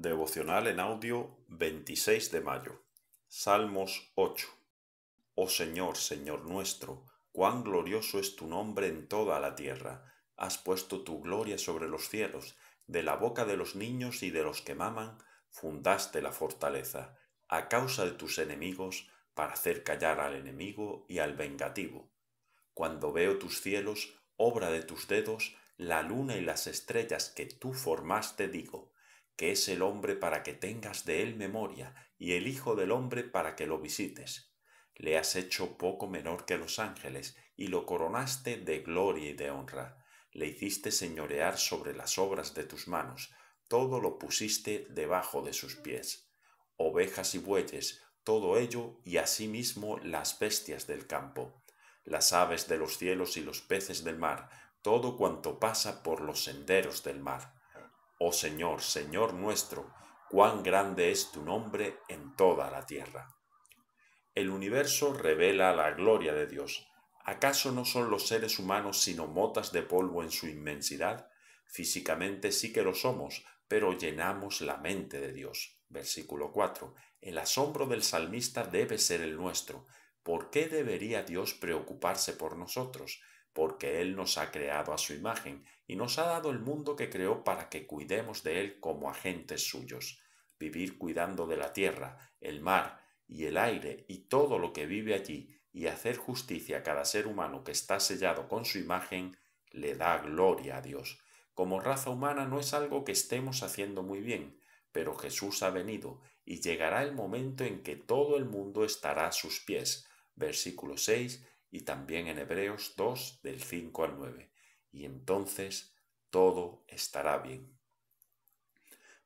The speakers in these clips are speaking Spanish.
Devocional en audio 26 de mayo. Salmos 8. Oh Señor, Señor nuestro, cuán glorioso es tu nombre en toda la tierra. Has puesto tu gloria sobre los cielos, de la boca de los niños y de los que maman, fundaste la fortaleza, a causa de tus enemigos, para hacer callar al enemigo y al vengativo. Cuando veo tus cielos, obra de tus dedos, la luna y las estrellas que tú formaste, digo, que es el hombre para que tengas de él memoria, y el Hijo del hombre para que lo visites. Le has hecho poco menor que los ángeles, y lo coronaste de gloria y de honra. Le hiciste señorear sobre las obras de tus manos, todo lo pusiste debajo de sus pies. Ovejas y bueyes, todo ello y asimismo las bestias del campo, las aves de los cielos y los peces del mar, todo cuanto pasa por los senderos del mar Oh Señor, Señor nuestro, cuán grande es tu nombre en toda la tierra. El universo revela la gloria de Dios. ¿Acaso no son los seres humanos sino motas de polvo en su inmensidad? Físicamente sí que lo somos, pero llenamos la mente de Dios. Versículo 4. El asombro del salmista debe ser el nuestro. ¿Por qué debería Dios preocuparse por nosotros? porque Él nos ha creado a su imagen y nos ha dado el mundo que creó para que cuidemos de Él como agentes suyos. Vivir cuidando de la tierra, el mar y el aire y todo lo que vive allí y hacer justicia a cada ser humano que está sellado con su imagen le da gloria a Dios. Como raza humana no es algo que estemos haciendo muy bien, pero Jesús ha venido y llegará el momento en que todo el mundo estará a sus pies. Versículo 6 y también en Hebreos 2 del 5 al 9. Y entonces todo estará bien.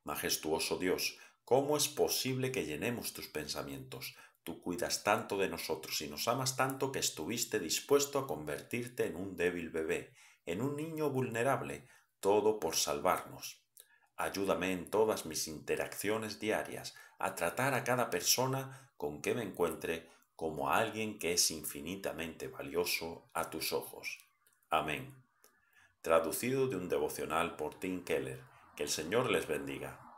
Majestuoso Dios, ¿cómo es posible que llenemos tus pensamientos? Tú cuidas tanto de nosotros y nos amas tanto que estuviste dispuesto a convertirte en un débil bebé, en un niño vulnerable, todo por salvarnos. Ayúdame en todas mis interacciones diarias a tratar a cada persona con que me encuentre como a alguien que es infinitamente valioso a tus ojos. Amén. Traducido de un devocional por Tim Keller. Que el Señor les bendiga.